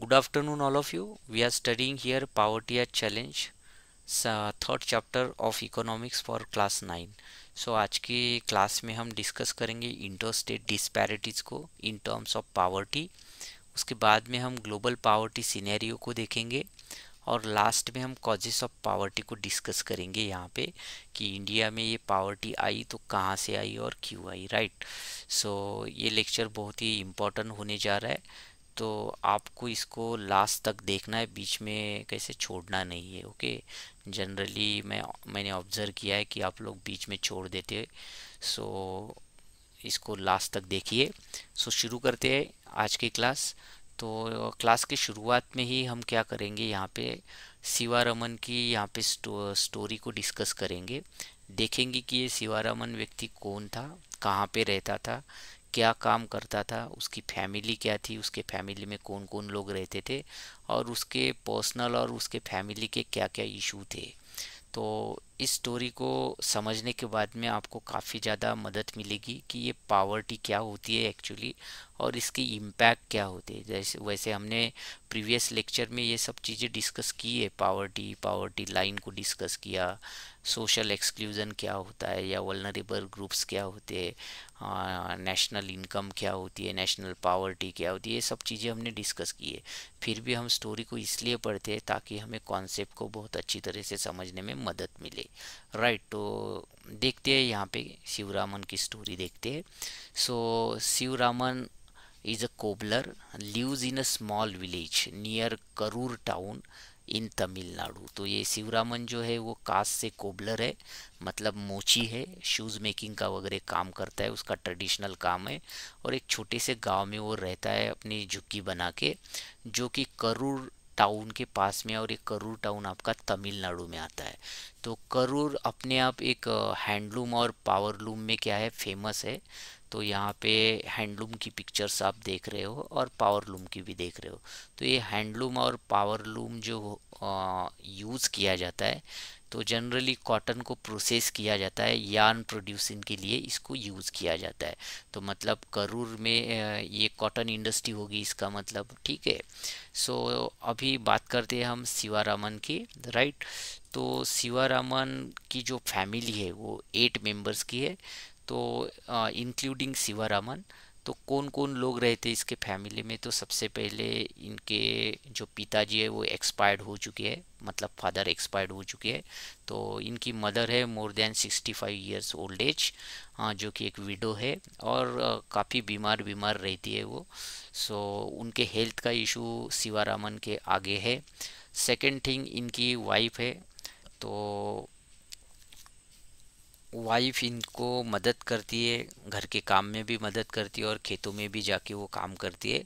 Good afternoon all of you we are studying here poverty at challenge third chapter of economics for class nine so आज के class में हम discuss करेंगे inter state disparities को in terms of poverty उसके बाद में हम ग्लोबल पावर्टी सीनेरियो को देखेंगे और लास्ट में हम कॉजेस ऑफ पावर्टी को डिस्कस करेंगे यहाँ पे कि इंडिया में ये पावर्टी आई तो कहाँ से आई और क्यों आई राइट सो ये लेक्चर बहुत ही इम्पोर्टेंट होने जा रहा है तो आपको इसको लास्ट तक देखना है बीच में कैसे छोड़ना नहीं है ओके जनरली मैं मैंने ऑब्ज़र्व किया है कि आप लोग बीच में छोड़ देते सो इसको लास्ट तक देखिए सो शुरू करते हैं आज की क्लास तो क्लास की शुरुआत में ही हम क्या करेंगे यहाँ पे शिवारमन की यहाँ पे स्टो, स्टोरी को डिस्कस करेंगे देखेंगे कि ये शिवारमन व्यक्ति कौन था कहाँ पे रहता था क्या काम करता था उसकी फैमिली क्या थी उसके फैमिली में कौन कौन लोग रहते थे और उसके पर्सनल और उसके फैमिली के क्या क्या इशू थे तो इस स्टोरी को समझने के बाद में आपको काफ़ी ज़्यादा मदद मिलेगी कि ये पावर्टी क्या होती है एक्चुअली और इसकी इम्पैक्ट क्या होते हैं जैसे वैसे हमने प्रीवियस लेक्चर में ये सब चीज़ें डिस्कस की है पावर्टी पावर्टी लाइन को डिस्कस किया सोशल एक्सक्लूज़न क्या होता है या वलनरेबल ग्रुप्स क्या होते हैं नेशनल इनकम क्या होती है नेशनल पावर्टी क्या होती है ये सब चीज़ें हमने डिस्कस की है फिर भी हम स्टोरी को इसलिए पढ़ते हैं ताकि हमें कॉन्सेप्ट को बहुत अच्छी तरह से समझने में मदद मिले राइट right, तो देखते हैं यहाँ पे शिवरामन की स्टोरी देखते हैं so so, Shivaraman is a cobbler lives in a small village near Karur town in Tamil Nadu तो ये शिवरामन जो है वो कास्ट से कोबलर है मतलब मोची है शूज़ मेकिंग का वगैरह काम करता है उसका ट्रेडिशनल काम है और एक छोटे से गांव में वो रहता है अपनी झुग्गी बना के जो कि करूर टाउन के पास में और एक करूर टाउन आपका तमिलनाडु में आता है तो करूर अपने आप एक हैंडलूम और पावरलूम में क्या है फेमस है तो यहाँ पे हैंडलूम की पिक्चर्स आप देख रहे हो और पावरलूम की भी देख रहे हो तो ये हैंडलूम और पावर लूम जो यूज़ किया जाता है तो जनरली कॉटन को प्रोसेस किया जाता है यान प्रोड्यूसिंग के लिए इसको यूज़ किया जाता है तो मतलब करूर में ये कॉटन इंडस्ट्री होगी इसका मतलब ठीक है सो अभी बात करते हैं हम शिवारामन की राइट तो शिवारामन की जो फैमिली है वो एट मेंबर्स की है तो इंक्लूडिंग शिवारामन तो कौन कौन लोग रहे थे इसके फैमिली में तो सबसे पहले इनके जो पिताजी है वो एक्सपायर्ड हो चुके हैं मतलब फादर एक्सपायर्ड हो चुके हैं तो इनकी मदर है more than 65 years old age जो कि एक विडो है और काफ़ी बीमार बीमार रहती है वो सो उनके हेल्थ का इशू शिवारामन के आगे है सेकेंड थिंग इनकी वाइफ है तो वाइफ इनको मदद करती है घर के काम में भी मदद करती है और खेतों में भी जाके वो काम करती है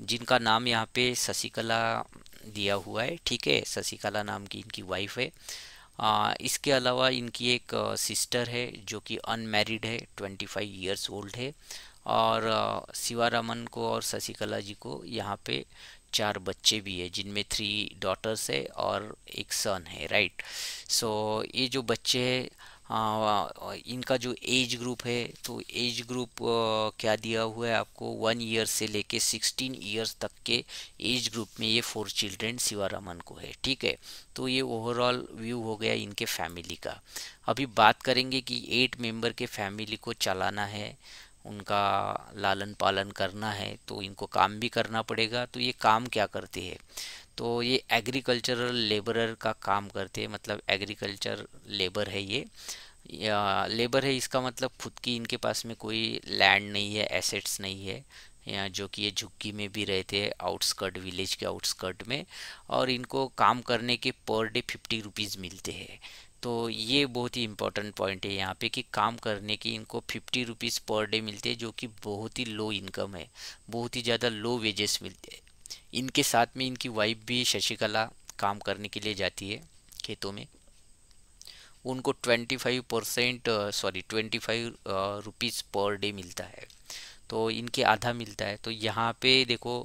जिनका नाम यहाँ पे शशिकला दिया हुआ है ठीक है शशिकला नाम की इनकी वाइफ है आ, इसके अलावा इनकी एक सिस्टर है जो कि अनमेरिड है 25 ईयर्स ओल्ड है और शिवारामन को और शशिकला जी को यहाँ पे चार बच्चे भी है जिनमें थ्री डॉटर्स है और एक सन है राइट सो ये जो बच्चे हैं हाँ, इनका जो एज ग्रुप है तो एज ग्रुप क्या दिया हुआ है आपको वन ईयर से लेके सिक्सटीन ईयर्स तक के एज ग्रुप में ये फोर चिल्ड्रेन शिवारामन को है ठीक है तो ये ओवरऑल व्यू हो गया इनके फैमिली का अभी बात करेंगे कि एट मेंबर के फैमिली को चलाना है उनका लालन पालन करना है तो इनको काम भी करना पड़ेगा तो ये काम क्या करते हैं तो ये एग्रीकल्चरल लेबरर का काम करते हैं मतलब एग्रीकल्चर लेबर है ये लेबर है इसका मतलब खुद की इनके पास में कोई लैंड नहीं है एसेट्स नहीं है या जो कि ये झुग्गी में भी रहते हैं आउटस्कर्ट विलेज के आउटस्कर्ट में और इनको काम करने के पर डे फिफ्टी रुपीज़ मिलते हैं तो ये बहुत ही इम्पोर्टेंट पॉइंट है यहाँ पे कि काम करने की इनको फिफ्टी रुपीज़ पर डे मिलते हैं जो कि बहुत ही लो इनकम है बहुत ही ज़्यादा लो वेजेस मिलते हैं इनके साथ में इनकी वाइफ भी शशिकला काम करने के लिए जाती है खेतों में उनको twenty five percent sorry twenty five rupees per day मिलता है तो इनके आधा मिलता है तो यहाँ पे देखो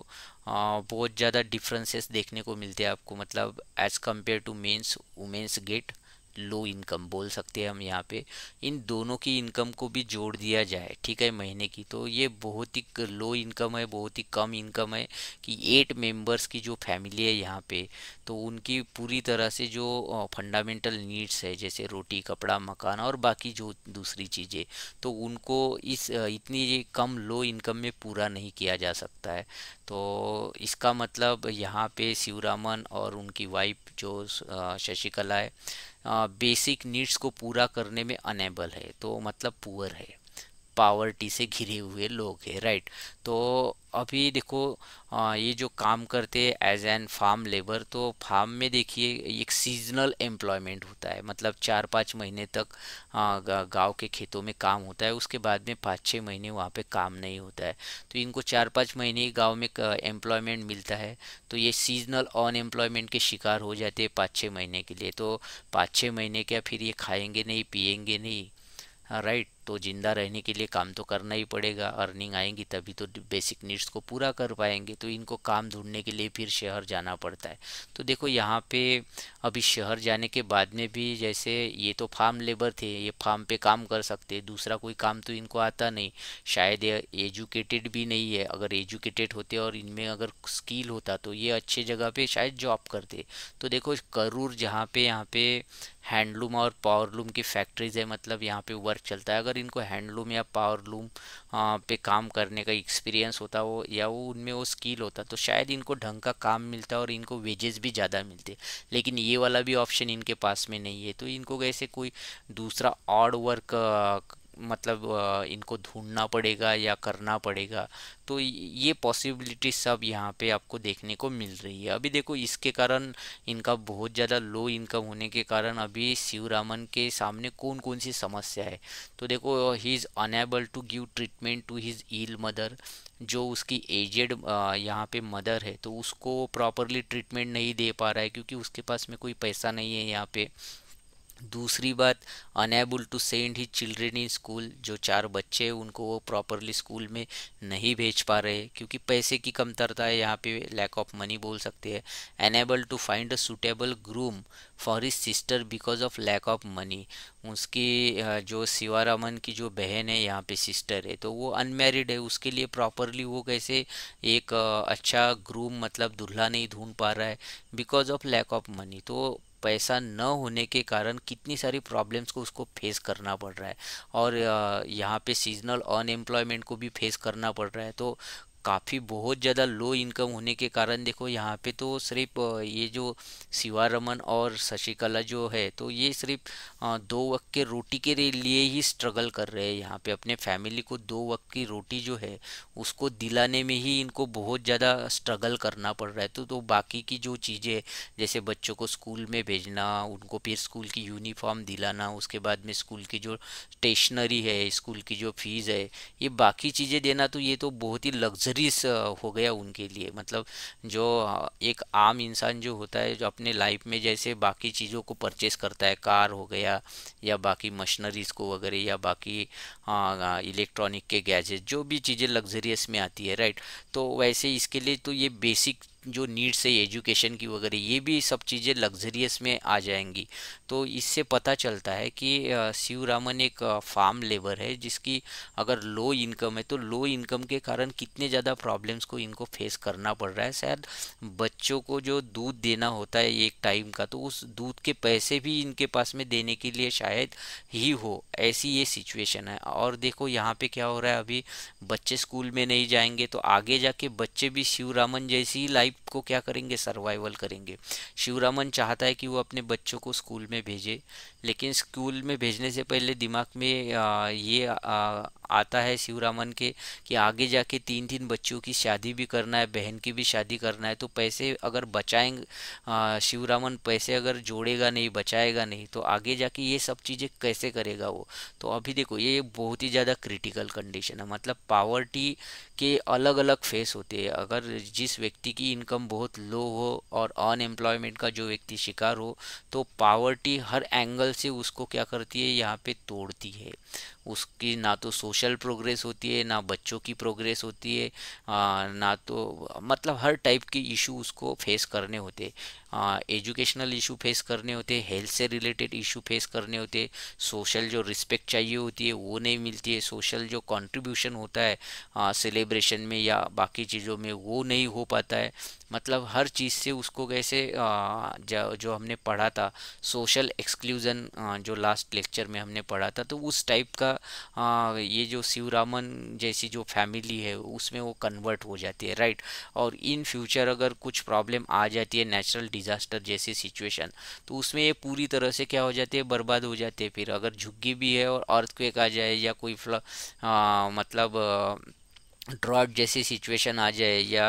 बहुत ज़्यादा डिफरेंसेस देखने को मिलते हैं आपको मतलब as compare to mens womens get low income बोल सकते हैं हम यहाँ पे इन दोनों की इनकम को भी जोड़ दिया जाए ठीक है महीने की तो ये बहुत ही लो इनकम है बहुत ही कम इनकम है कि एट मेंबर्स की जो फैमिली है यहाँ पे तो उनकी पूरी तरह से जो फंडामेंटल नीड्स है जैसे रोटी कपड़ा मकान और बाकी जो दूसरी चीज़ें तो उनको इस इतनी कम लो इनकम में पूरा नहीं किया जा सकता है तो इसका मतलब यहाँ पर शिवरामन और उनकी वाइफ जो शशिकला है बेसिक नीड्स को पूरा करने में अनेबल है तो मतलब पुअर है पावर्टी से घिरे हुए लोग हैं राइट तो अभी देखो ये जो काम करते हैं एज एन फार्म लेबर तो फार्म में देखिए एक सीजनल एम्प्लॉयमेंट होता है मतलब चार पाँच महीने तक गांव के खेतों में काम होता है उसके बाद में पाँच छः महीने वहाँ पे काम नहीं होता है तो इनको चार पाँच महीने ही गाँव में एम्प्लॉयमेंट मिलता है तो ये सीजनल अनएम्प्लॉयमेंट के शिकार हो जाते हैं पाँच छः महीने के लिए तो पाँच छः महीने क्या फिर ये खाएँगे नहीं पियेंगे नहीं राइट तो ज़िंदा रहने के लिए काम तो करना ही पड़ेगा अर्निंग आएंगी तभी तो बेसिक नीड्स को पूरा कर पाएंगे तो इनको काम ढूंढने के लिए फिर शहर जाना पड़ता है तो देखो यहाँ पे अभी शहर जाने के बाद में भी जैसे ये तो फार्म लेबर थे ये फार्म पे काम कर सकते दूसरा कोई काम तो इनको आता नहीं शायद ये एजुकेटेड भी नहीं है अगर एजुकेटेड होते और इनमें अगर स्किल होता तो ये अच्छे जगह पर शायद जॉब करते तो देखो करूर जहाँ पे यहाँ पे हैंडलूम और पावरलूम की फैक्ट्रीज है मतलब यहाँ पे वर्क चलता है अगर अगर इनको हैंडलूम या पावरलूम पे काम करने का एक्सपीरियंस होता वो या वो उनमें वो स्किल होता तो शायद इनको ढंग का काम मिलता और इनको वेजेस भी ज़्यादा मिलते लेकिन ये वाला भी ऑप्शन इनके पास में नहीं है तो इनको कैसे कोई दूसरा ऑड वर्क मतलब इनको ढूंढना पड़ेगा या करना पड़ेगा तो ये पॉसिबिलिटी सब यहाँ पे आपको देखने को मिल रही है अभी देखो इसके कारण इनका बहुत ज़्यादा लो इनकम होने के कारण अभी शिवरामन के सामने कौन कौन सी समस्या है तो देखो he is unable to give treatment to his ill mother जो उसकी एजेड यहाँ पे मदर है तो उसको प्रॉपरली ट्रीटमेंट नहीं दे पा रहा है क्योंकि उसके पास में कोई पैसा नहीं है यहाँ पे दूसरी बात unable to send he children in school जो चार बच्चे हैं उनको वो प्रॉपरली स्कूल में नहीं भेज पा रहे क्योंकि पैसे की कमतरता है यहाँ पे लैक ऑफ मनी बोल सकते हैं unable to find a suitable groom for his sister because of lack of money उसकी जो शिवारामन की जो बहन है यहाँ पे सिस्टर है तो वो अनमेरिड है उसके लिए प्रॉपरली वो कैसे एक अच्छा ग्रूम मतलब दूल्हा नहीं ढूंढ पा रहा है because of lack of money तो पैसा न होने के कारण कितनी सारी प्रॉब्लम्स को उसको फेस करना पड़ रहा है और यहाँ पे सीजनल अनएम्प्लॉयमेंट को भी फेस करना पड़ रहा है तो काफ़ी बहुत ज़्यादा लो इनकम होने के कारण देखो यहाँ पे तो सिर्फ ये जो शिवा रमन और शशिकला जो है तो ये सिर्फ दो वक्त के रोटी के लिए ही स्ट्रगल कर रहे हैं यहाँ पे अपने फैमिली को दो वक्त की रोटी जो है उसको दिलाने में ही इनको बहुत ज़्यादा स्ट्रगल करना पड़ रहा है तो, तो बाकी की जो चीज़ें जैसे बच्चों को स्कूल में भेजना उनको फिर स्कूल की यूनिफॉर्म दिलाना उसके बाद में स्कूल की जो स्टेशनरी है स्कूल की जो फीस है ये बाकी चीज़ें देना तो ये तो बहुत ही लग्जरी लग्जरीज हो गया उनके लिए मतलब जो एक आम इंसान जो होता है जो अपने लाइफ में जैसे बाकी चीज़ों को परचेस करता है कार हो गया या बाकी मशीनरीज़ को वगैरह या बाकी इलेक्ट्रॉनिक के गैजेट जो भी चीज़ें लग्जरियस में आती है राइट तो वैसे इसके लिए तो ये बेसिक जो नीड्स है एजुकेशन की वगैरह ये भी सब चीज़ें लग्जरियस में आ जाएंगी तो इससे पता चलता है कि शिव रामन एक फार्म लेबर है जिसकी अगर लो इनकम है तो लो इनकम के कारण कितने ज़्यादा प्रॉब्लम्स को इनको फेस करना पड़ रहा है शायद बच्चों को जो दूध देना होता है एक टाइम का तो उस दूध के पैसे भी इनके पास में देने के लिए शायद ही हो ऐसी ये सिचुएशन है और देखो यहाँ पर क्या हो रहा है अभी बच्चे स्कूल में नहीं जाएंगे तो आगे जाके बच्चे भी शिव रामन जैसी लाइफ लाइफ को क्या करेंगे सर्वाइवल करेंगे शिवरामन चाहता है कि वो अपने बच्चों को स्कूल में भेजे लेकिन स्कूल में भेजने से पहले दिमाग में ये आता है शिवरामन के कि आगे जाके तीन तीन बच्चों की शादी भी करना है बहन की भी शादी करना है तो पैसे अगर बचाएंगे शिवरामन पैसे अगर जोड़ेगा नहीं बचाएगा नहीं तो आगे जाके ये सब चीज़ें कैसे करेगा वो तो अभी देखो ये बहुत ही ज़्यादा क्रिटिकल कंडीशन है मतलब पावर्टी के अलग अलग फेस होते हैं अगर जिस व्यक्ति की इनकम बहुत लो हो और अनएम्प्लॉयमेंट का जो व्यक्ति शिकार हो तो पावर्टी हर एंगल से उसको क्या करती है यहाँ पे तोड़ती है उसकी ना तो सोशल प्रोग्रेस होती है ना बच्चों की प्रोग्रेस होती है आ, ना तो मतलब हर टाइप के इशू उसको फेस करने होते हैं एजुकेशनल इशू फेस करने होते हेल्थ से रिलेटेड इशू फेस करने होते सोशल जो रिस्पेक्ट चाहिए होती है वो नहीं मिलती है सोशल जो कंट्रीब्यूशन होता है सेलिब्रेशन में या बाकी चीज़ों में वो नहीं हो पाता है मतलब हर चीज़ से उसको कैसे जो हमने पढ़ा था सोशल एक्सक्लूज़न जो लास्ट लेक्चर में हमने पढ़ा था तो उस टाइप का ये जो शिवरामन जैसी जो फैमिली है उसमें वो कन्वर्ट हो जाती है राइट और इन फ्यूचर अगर कुछ प्रॉब्लम आ जाती है नेचुरल डिज़ास्टर जैसी सिचुएशन तो उसमें ये पूरी तरह से क्या हो जाते हैं बर्बाद हो जाते हैं फिर अगर झुग्गी भी है और अर्थक्वेक आ जाए या कोई फ्ल, आ, मतलब आ, ड्रॉट जैसी सिचुएशन आ जाए या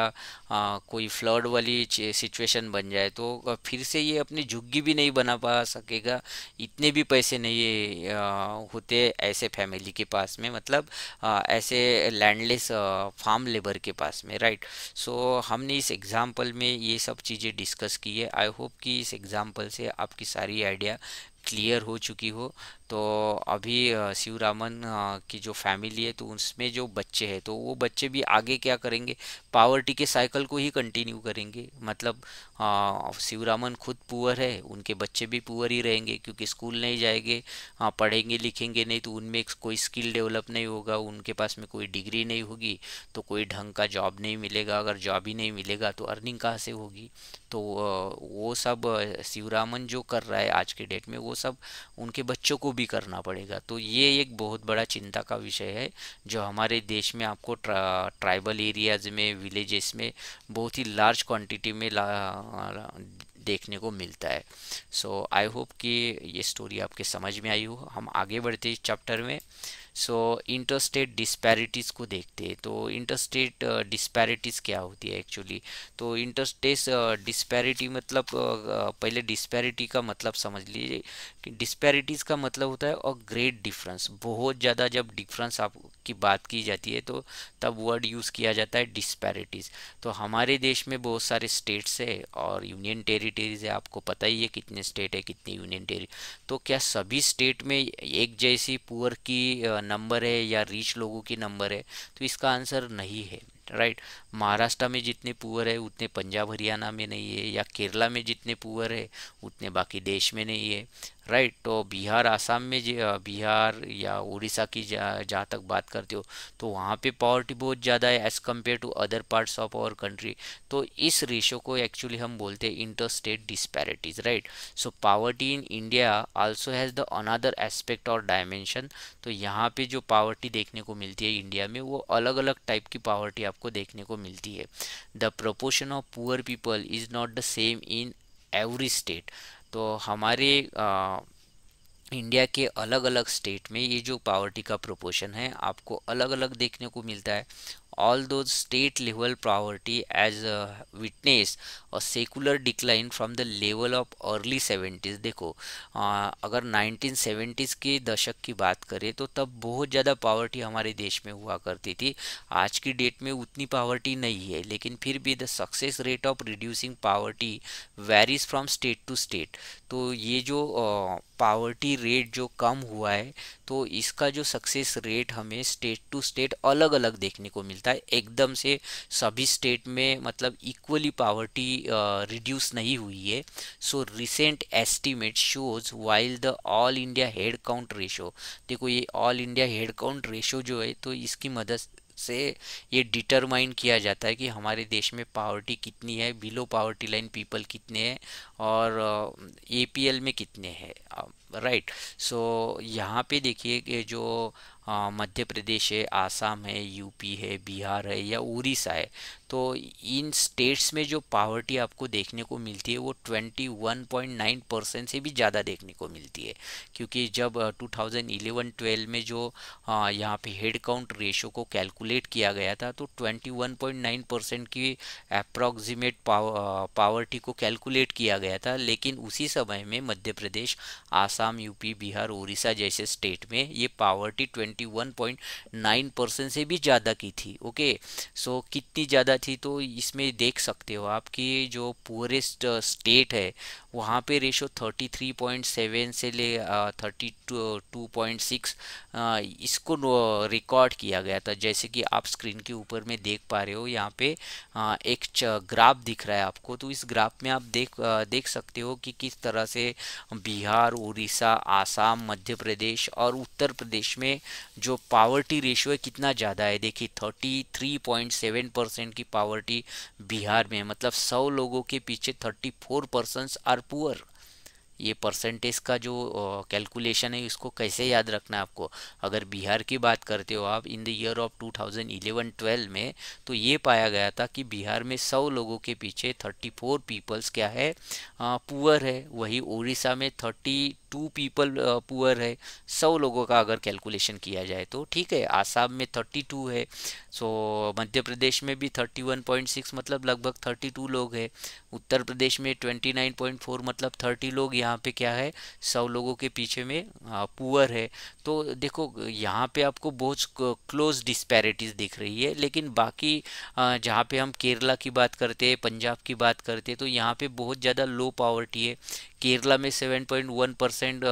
आ, कोई फ्लड वाली सिचुएशन बन जाए तो फिर से ये अपनी झुग्गी भी नहीं बना पा सकेगा इतने भी पैसे नहीं आ, होते ऐसे फैमिली के पास में मतलब आ, ऐसे लैंडलेस फार्म लेबर के पास में राइट सो हमने इस एग्ज़ाम्पल में ये सब चीज़ें डिस्कस की है आई होप कि इस एग्ज़ाम्पल से आपकी सारी आइडिया क्लियर हो चुकी हो तो अभी शिव रामन की जो फैमिली है तो उसमें जो बच्चे हैं तो वो बच्चे भी आगे क्या करेंगे पावर्टी के साइकिल को ही कंटिन्यू करेंगे मतलब शिव रामन खुद पुअर है उनके बच्चे भी पुअर ही रहेंगे क्योंकि स्कूल नहीं जाएंगे पढ़ेंगे लिखेंगे नहीं तो उनमें कोई स्किल डेवलप नहीं होगा उनके पास में कोई डिग्री नहीं होगी तो कोई ढंग का जॉब नहीं मिलेगा अगर जॉब ही नहीं मिलेगा तो अर्निंग कहाँ से होगी तो वो सब शिवरामन जो कर रहा है आज के डेट में वो सब उनके बच्चों को भी भी करना पड़ेगा तो ये एक बहुत बड़ा चिंता का विषय है जो हमारे देश में आपको ट्रा, ट्राइबल एरियाज़ में विलेजेस में बहुत ही लार्ज क्वांटिटी में ला, देखने को मिलता है सो आई होप कि ये स्टोरी आपके समझ में आई हो हम आगे बढ़ते हैं चैप्टर में सो इंटरस्टेट डिस्पैरिटीज़ को देखते हैं तो इंटरस्टेट डिस्पैरिटीज़ uh, क्या होती है एक्चुअली तो इंटरस्टेट डिस्पैरिटी uh, मतलब uh, uh पहले डिस्पैरिटी का मतलब समझ लीजिए कि डिस्पैरिटीज़ का मतलब होता है और ग्रेट डिफरेंस बहुत ज़्यादा जब डिफरेंस आप की बात की जाती है तो तब वर्ड यूज़ किया जाता है डिस्पैरिटीज़ तो हमारे देश में बहुत सारे स्टेट्स है और यूनियन टेरिटरीज़ है आपको पता ही है कितने स्टेट है कितनी यूनियन टेरी तो क्या सभी स्टेट में एक जैसी पुअर की नंबर है या रिच लोगों की नंबर है तो इसका आंसर नहीं है राइट right. महाराष्ट्र में जितने पुअर है उतने पंजाब हरियाणा में नहीं है या केरला में जितने पुअर है उतने बाकी देश में नहीं है राइट तो बिहार आसाम में बिहार या उड़ीसा की जहाँ तक बात करते हो तो वहाँ पे पॉवर्टी बहुत ज़्यादा है as compare to other parts of our country तो इस रेशो को एक्चुअली हम बोलते हैं inter state disparities right so poverty in India also has the another aspect और डायमेंशन तो यहाँ पे जो पावर्टी देखने को मिलती है इंडिया में वो अलग अलग टाइप की पावर्टी आपको देखने को मिलती है the proportion of poor people is not the same in every state तो हमारे आ, इंडिया के अलग अलग स्टेट में ये जो पावर्टी का प्रोपोर्शन है आपको अलग अलग देखने को मिलता है all those state level poverty as uh, witnessed a secular decline from the level of early 70s देखो आ, अगर 1970s के दशक की बात करें तो तब बहुत ज़्यादा पावर्टी हमारे देश में हुआ करती थी आज की डेट में उतनी पावर्टी नहीं है लेकिन फिर भी the success rate of reducing poverty varies from state to state तो ये जो आ, पावर्टी रेट जो कम हुआ है तो इसका जो सक्सेस रेट हमें स्टेट टू स्टेट अलग अलग देखने को मिलता मिलता है एकदम से सभी स्टेट में मतलब इक्वली पावर्टी रिड्यूस नहीं हुई है so recent estimate shows while the all India head count ratio देखो ये all India head count ratio जो है तो इसकी मदद से ये डिटरमाइन किया जाता है कि हमारे देश में पावर्टी कितनी है बिलो पावर्टी लाइन पीपल कितने हैं और एपीएल में कितने हैं राइट सो यहाँ पे देखिए कि जो मध्य प्रदेश है आसाम है यूपी है बिहार है या उड़ीसा है तो इन स्टेट्स में जो पावर्टी आपको देखने को मिलती है वो 21.9 परसेंट से भी ज़्यादा देखने को मिलती है क्योंकि जब 2011-12 में जो यहाँ पे हेड काउंट रेशो को कैलकुलेट किया गया था तो 21.9 परसेंट की अप्रॉक्सीमेट पावर्टी को कैलकुलेट किया गया था लेकिन उसी समय में मध्य प्रदेश आसाम यूपी बिहार उड़ीसा जैसे स्टेट में ये पावर्टी ट्वेंटी परसेंट से भी ज़्यादा की थी ओके सो कितनी ज़्यादा साथ ही तो इसमें देख सकते हो आपकी जो पुअरेस्ट स्टेट uh, है वहाँ पे रेशो 33.7 से ले थर्टी टू पॉइंट सिक्स इसको रिकॉर्ड uh, किया गया था जैसे कि आप स्क्रीन के ऊपर में देख पा रहे हो यहाँ पे uh, एक ग्राफ दिख रहा है आपको तो इस ग्राफ में आप देख देख सकते हो कि किस तरह से बिहार उड़ीसा आसाम मध्य प्रदेश और उत्तर प्रदेश में जो पावर्टी रेशो है कितना ज़्यादा है देखिए thirty three point seven percent की पावर्टी बिहार में मतलब सौ लोगों के पीछे thirty four persons are poor ये परसेंटेज का जो कैलकुलेशन है इसको कैसे याद रखना है आपको अगर बिहार की बात करते हो आप इन द ईयर ऑफ 2011-12 में तो ये पाया गया था कि बिहार में 100 लोगों के पीछे 34 पीपल्स क्या है पुअर है वही उड़ीसा में टू पीपल पुअर है सौ लोगों का अगर कैलकुलेशन किया जाए तो ठीक है आसाम में थर्टी टू है सो मध्य प्रदेश में भी थर्टी वन पॉइंट सिक्स मतलब लगभग थर्टी टू लोग है उत्तर प्रदेश में ट्वेंटी नाइन पॉइंट फोर मतलब थर्टी लोग यहाँ पे क्या है सौ लोगों के पीछे में पुअर uh, है तो देखो यहाँ पे आपको बहुत क्लोज डिस्पैरिटीज़ दिख रही है लेकिन बाकी जहाँ पे हम केरला की बात करते हैं पंजाब की बात करते हैं तो यहाँ पे बहुत ज़्यादा लो पावर्टी है केरला में 7.1 परसेंट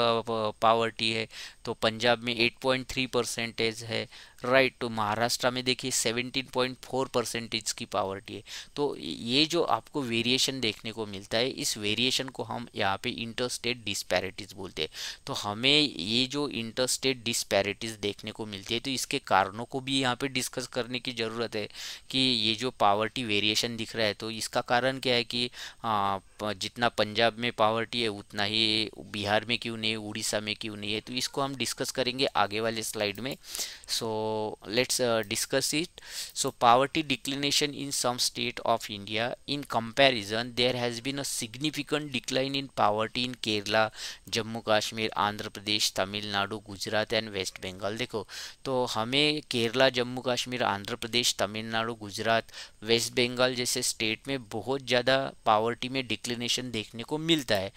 पावर्टी है तो पंजाब में 8.3 परसेंटेज है राइट तो महाराष्ट्र में देखिए 17.4 परसेंटेज की पावर्टी है तो ये जो आपको वेरिएशन देखने को मिलता है इस वेरिएशन को हम यहाँ पे इंटर स्टेट डिस्पैरिटीज़ बोलते हैं तो हमें ये जो इंटर स्टेट डिस्पैरिटीज़ देखने को मिलती है तो इसके कारणों को भी यहाँ पे डिस्कस करने की ज़रूरत है कि ये जो पावर्टी वेरिएशन दिख रहा है तो इसका कारण क्या है कि आ, हाँ, जितना पंजाब में पावर्टी है उतना ही बिहार में क्यों नहीं है उड़ीसा में क्यों नहीं है तो इसको हम डिस्कस करेंगे आगे वाले स्लाइड में so let's discuss it so poverty declination in some state of India in comparison there has been a significant decline in poverty in Kerala Jammu Kashmir Andhra Pradesh Tamil Nadu Gujarat and West Bengal देखो तो हमें केरला जम्मू कश्मीर आंध्र प्रदेश तमिलनाडु गुजरात वेस्ट बंगाल जैसे स्टेट में बहुत ज़्यादा पावर्टी में डिक्लाइन इंक्लिनेशन देखने को मिलता है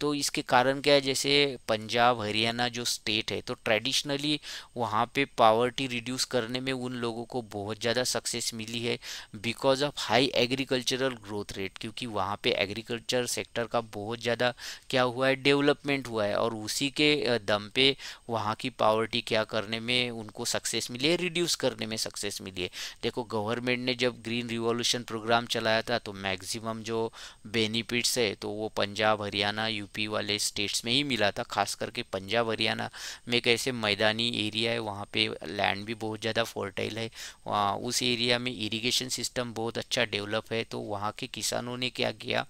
तो इसके कारण क्या है जैसे पंजाब हरियाणा जो स्टेट है तो ट्रेडिशनली वहाँ पे पावर्टी रिड्यूस करने में उन लोगों को बहुत ज़्यादा सक्सेस मिली है because of high agricultural growth rate क्योंकि वहाँ पर एग्रीकल्चर सेक्टर का बहुत ज़्यादा क्या हुआ है डेवलपमेंट हुआ है और उसी के दम पे वहाँ की पावर्टी क्या करने में उनको सक्सेस मिली है रिड्यूस करने में सक्सेस मिली है देखो गवर्नमेंट ने जब ग्रीन रिवॉल्यूशन प्रोग्राम चलाया था तो मैक्सिमम जो बेनिफिट रिपीट से तो वो पंजाब हरियाणा यूपी वाले स्टेट्स में ही मिला था खास करके पंजाब हरियाणा में कैसे मैदानी एरिया है वहाँ पे लैंड भी बहुत ज़्यादा फर्टाइल है वहाँ उस एरिया में इरिगेशन सिस्टम बहुत अच्छा डेवलप है तो वहाँ के किसानों ने क्या किया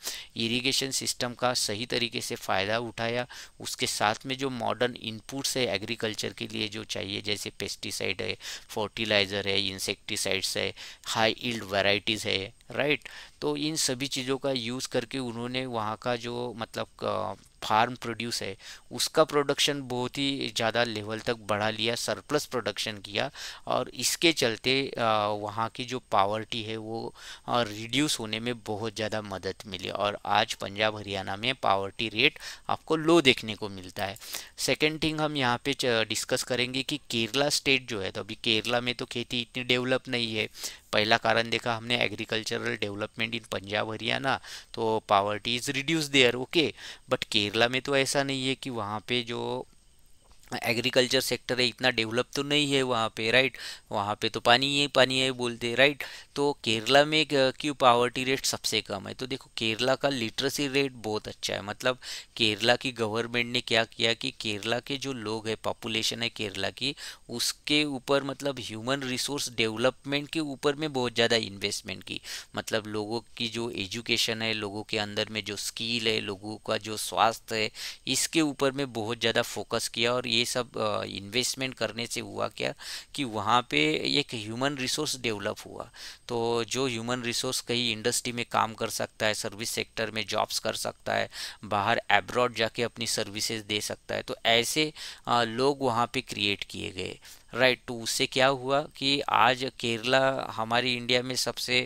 इरीगेशन सिस्टम का सही तरीके से फ़ायदा उठाया उसके साथ में जो मॉडर्न इनपुट्स है एग्रीकल्चर के लिए जो चाहिए जैसे पेस्टिसाइड है फर्टिलाइज़र है इंसेक्टिसाइड्स है हाई इल्ड वैराइटीज़ है राइट तो इन सभी चीज़ों का यूज़ करके उन्होंने वहाँ का जो मतलब फार्म प्रोड्यूस है उसका प्रोडक्शन बहुत ही ज़्यादा लेवल तक बढ़ा लिया सरप्लस प्रोडक्शन किया और इसके चलते वहाँ की जो पावर्टी है वो रिड्यूस होने में बहुत ज़्यादा मदद मिली और आज पंजाब हरियाणा में पावर्टी रेट आपको लो देखने को मिलता है सेकेंड थिंग हम यहाँ पे डिस्कस करेंगे कि केरला स्टेट जो है तो अभी केरला में तो खेती इतनी डेवलप नहीं है पहला कारण देखा हमने agricultural development in Punjab Haryana तो poverty is reduce there okay but Kerala Kerala में तो ऐसा नहीं है कि वहाँ पे जो एग्रीकल्चर सेक्टर है इतना डेवलप तो नहीं है वहाँ पे राइट वहाँ पे तो पानी ही पानी है बोलते राइट तो केरला में क्यों पावर्टी रेट सबसे कम है तो देखो केरला का लिटरेसी रेट बहुत अच्छा है मतलब केरला की गवर्नमेंट ने क्या किया कि केरला के जो लोग है पॉपुलेशन है केरला की उसके ऊपर मतलब ह्यूमन रिसोर्स डेवलपमेंट के ऊपर में बहुत ज़्यादा इन्वेस्टमेंट की मतलब लोगों की जो एजुकेशन है लोगों के अंदर में जो स्किल है लोगों का जो स्वास्थ्य है इसके ऊपर में बहुत ज़्यादा फोकस किया और ये सब इन्वेस्टमेंट करने से हुआ क्या कि वहाँ पे एक ह्यूमन रिसोर्स डेवलप हुआ तो जो ह्यूमन रिसोर्स कहीं इंडस्ट्री में काम कर सकता है सर्विस सेक्टर में जॉब्स कर सकता है बाहर एब्रॉड जाके अपनी सर्विसेज दे सकता है तो ऐसे लोग वहाँ पे क्रिएट किए गए राइट right, तो उससे क्या हुआ कि आज केरला हमारी इंडिया में सबसे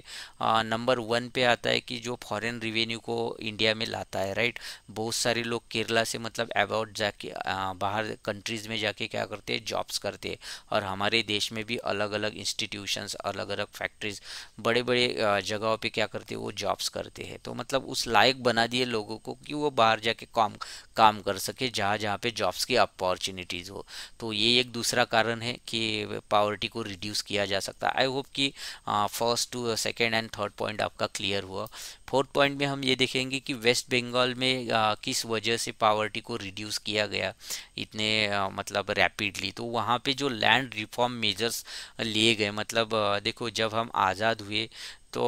नंबर वन पे आता है कि जो फॉरेन रिवेन्यू को इंडिया में लाता है राइट right? बहुत सारे लोग केरला से मतलब अबाउट जाके आ, बाहर कंट्रीज़ में जाके क्या करते हैं जॉब्स करते हैं और हमारे देश में भी अलग अलग इंस्टीट्यूशंस अलग अलग फैक्ट्रीज बड़े बड़े जगहों पर क्या करते हैं वो जॉब्स करते हैं तो मतलब उस लायक बना दिए लोगों को कि वो बाहर जाके काम काम कर सके जहाँ जहाँ पर जॉब्स की अपॉर्चुनिटीज़ हो तो ये एक दूसरा कारण है कि पावर्टी को रिड्यूस किया जा सकता है आई होप कि first to second and third point आपका क्लियर हुआ फोर्थ पॉइंट में हम ये देखेंगे कि वेस्ट बंगाल में आ, किस वजह से पावर्टी को रिड्यूस किया गया इतने आ, मतलब रैपिडली तो वहाँ पे जो लैंड रिफॉर्म मेजर्स लिए गए मतलब आ, देखो जब हम आज़ाद हुए तो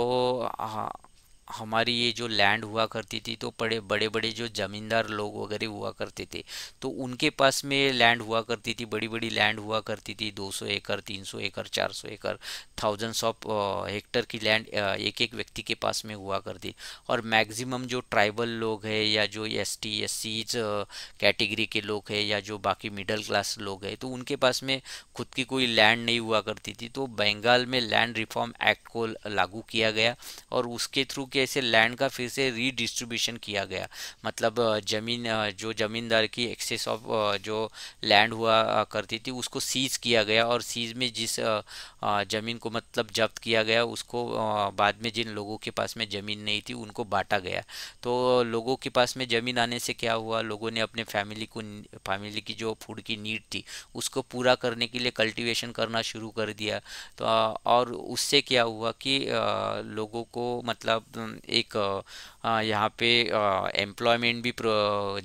हमारी ये जो लैंड हुआ करती थी तो बड़े बड़े बड़े जो ज़मींदार लोग वगैरह हुआ करते थे तो उनके पास में लैंड हुआ करती थी बड़ी बड़ी लैंड हुआ करती थी 200 एकड़ 300 एकड़ 400 एकड़ थाउजेंड्स ऑफ हेक्टर की लैंड एक एक व्यक्ति के पास में हुआ करती और मैक्सिमम जो ट्राइबल लोग है या जो S T S Cs category के लोग है या जो बाकी मिडल क्लास लोग है तो उनके पास में खुद की कोई लैंड नहीं हुआ करती थी तो बंगाल में लैंड रिफॉर्म एक्ट को लागू किया गया और उसके थ्रू के तरीके से लैंड का फिर से रीडिस्ट्रीब्यूशन किया गया मतलब ज़मीन जो ज़मींदार की एक्सेस ऑफ जो लैंड हुआ करती थी उसको सीज किया गया और सीज में जिस ज़मीन को मतलब जब्त किया गया उसको बाद में जिन लोगों के पास में ज़मीन नहीं थी उनको बांटा गया तो लोगों के पास में ज़मीन आने से क्या हुआ लोगों ने अपने फैमिली को फैमिली की जो फूड की नीड थी उसको पूरा करने के लिए कल्टीवेशन करना शुरू कर दिया तो और उससे क्या हुआ कि लोगों को मतलब एक यहाँ पे एम्प्लॉयमेंट भी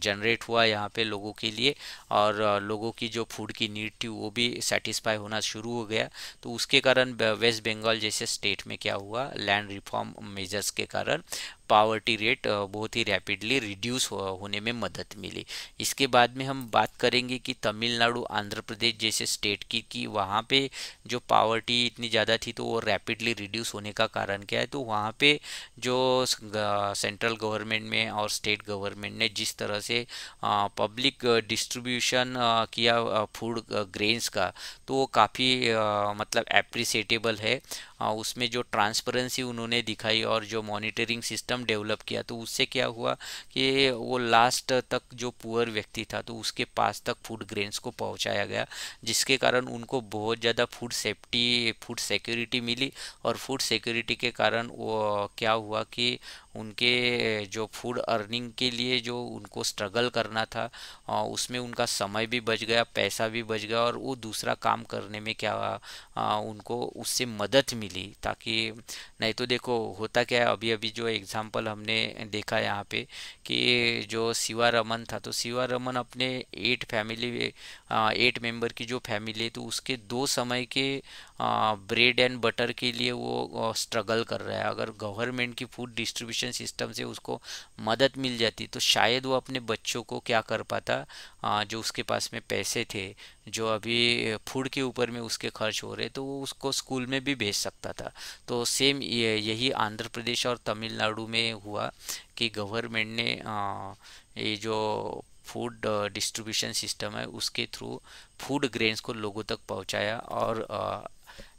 जनरेट हुआ यहाँ पे लोगों के लिए और लोगों की जो फूड की नीड थी वो भी सेटिस्फाई होना शुरू हो गया तो उसके कारण वेस्ट बंगाल जैसे स्टेट में क्या हुआ लैंड रिफॉर्म मेजर्स के कारण पावर्टी रेट बहुत ही रैपिडली रिड्यूस होने में मदद मिली इसके बाद में हम बात करेंगे कि तमिलनाडु आंध्र प्रदेश जैसे स्टेट की कि वहाँ पे जो पावर्टी इतनी ज़्यादा थी तो वो रैपिडली रिड्यूस होने का कारण क्या है तो वहाँ पे जो सेंट्रल गवर्नमेंट में और स्टेट गवर्नमेंट ने जिस तरह से पब्लिक डिस्ट्रीब्यूशन किया फूड ग्रेन्स का तो वो काफ़ी मतलब एप्रिसिएटेबल है उसमें जो ट्रांसपेरेंसी उन्होंने दिखाई और जो मॉनिटरिंग सिस्टम डेवलप किया तो उससे क्या हुआ कि वो लास्ट तक जो पुअर व्यक्ति था तो उसके पास तक फूड ग्रेन्स को पहुंचाया गया जिसके कारण उनको बहुत ज़्यादा फूड सेफ्टी फूड सिक्योरिटी मिली और फूड सिक्योरिटी के कारण वो क्या हुआ कि उनके जो फूड अर्निंग के लिए जो उनको स्ट्रगल करना था उसमें उनका समय भी बच गया पैसा भी बच गया और वो दूसरा काम करने में क्या उनको उससे मदद मिली मिली ताकि नहीं तो देखो होता क्या है अभी अभी जो एग्जाम्पल हमने देखा यहाँ पे कि जो शिवा रमन था तो शिवा रमन अपने एट फैमिली एट मेंबर की जो फैमिली है तो उसके दो समय के ब्रेड एंड बटर के लिए वो स्ट्रगल कर रहा है अगर गवर्नमेंट की फूड डिस्ट्रीब्यूशन सिस्टम से उसको मदद मिल जाती तो शायद वो अपने बच्चों को क्या कर पाता आ, जो उसके पास में पैसे थे जो अभी फूड के ऊपर में उसके खर्च हो रहे तो वो उसको स्कूल में भी भेज सकता था तो सेम यही आंध्र प्रदेश और तमिलनाडु में हुआ कि गवर्नमेंट ने आ, ये जो फूड डिस्ट्रीब्यूशन सिस्टम है उसके थ्रू फूड ग्रेन्स को लोगों तक पहुंचाया और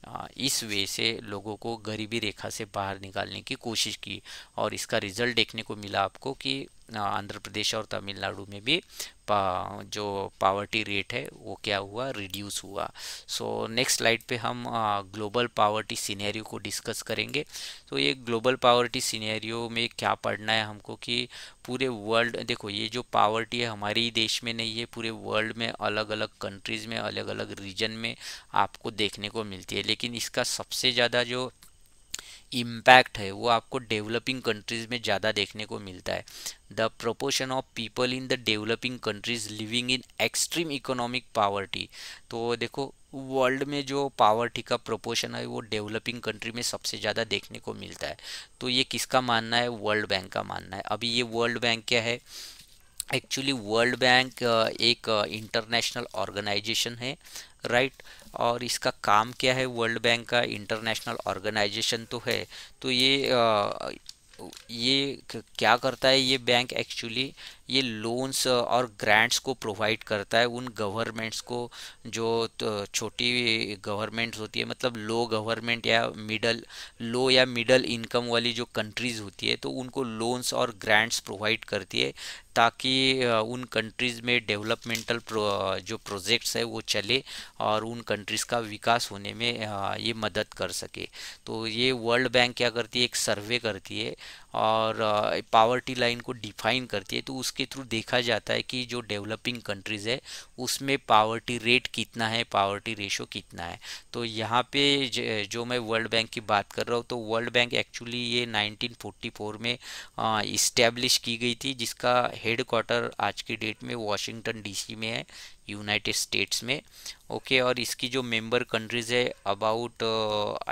हाँ, इस वे से लोगों को गरीबी रेखा से बाहर निकालने की कोशिश की और इसका रिजल्ट देखने को मिला आपको कि आंध्र प्रदेश और तमिलनाडु में भी पा, जो पावर्टी रेट है वो क्या हुआ रिड्यूस हुआ सो नेक्स्ट स्लाइड पे हम ग्लोबल पावर्टी सिनेरियो को डिस्कस करेंगे तो ये ग्लोबल पावर्टी सिनेरियो में क्या पढ़ना है हमको कि पूरे वर्ल्ड देखो ये जो पावर्टी है हमारे ही देश में नहीं है पूरे वर्ल्ड में अलग अलग कंट्रीज़ में अलग अलग रीजन में आपको देखने को मिलती है लेकिन इसका सबसे ज़्यादा जो इम्पैक्ट है वो आपको डेवलपिंग कंट्रीज़ में ज़्यादा देखने को मिलता है the proportion of people in the developing countries living in extreme economic poverty तो देखो वर्ल्ड में जो पावर्टी का प्रोपोर्शन है वो डेवलपिंग कंट्री में सबसे ज़्यादा देखने को मिलता है तो ये किसका मानना है वर्ल्ड बैंक का मानना है अभी ये वर्ल्ड बैंक क्या है एक्चुअली वर्ल्ड बैंक एक इंटरनेशनल ऑर्गेनाइजेशन है राइट right? और इसका काम क्या है वर्ल्ड बैंक का इंटरनेशनल ऑर्गेनाइजेशन तो है तो ये ये क्या करता है ये बैंक एक्चुअली ये लोन्स और ग्रांट्स को प्रोवाइड करता है उन गवर्नमेंट्स को जो छोटी गवर्नमेंट्स होती है मतलब लो गवर्नमेंट या मिडल लो या मिडल इनकम वाली जो कंट्रीज़ होती है तो उनको लोन्स और ग्रांट्स प्रोवाइड करती है ताकि उन कंट्रीज़ में डेवलपमेंटल प्रो, जो प्रोजेक्ट्स है वो चले और उन कंट्रीज़ का विकास होने में ये मदद कर सके तो ये वर्ल्ड बैंक क्या करती है एक सर्वे करती है और पावर्टी लाइन को डिफाइन करती है तो उसके थ्रू देखा जाता है कि जो डेवलपिंग कंट्रीज़ है उसमें पावर्टी रेट कितना है पावर्टी रेशो कितना है तो यहाँ पे जो मैं वर्ल्ड बैंक की बात कर रहा हूँ तो वर्ल्ड बैंक एक्चुअली ये 1944 में इस्टेब्लिश की गई थी जिसका हेड क्वार्टर आज की डेट में वॉशिंगटन डी में है यूनाइटेड स्टेट्स में ओके okay, और इसकी जो मेंबर कंट्रीज़ है अबाउट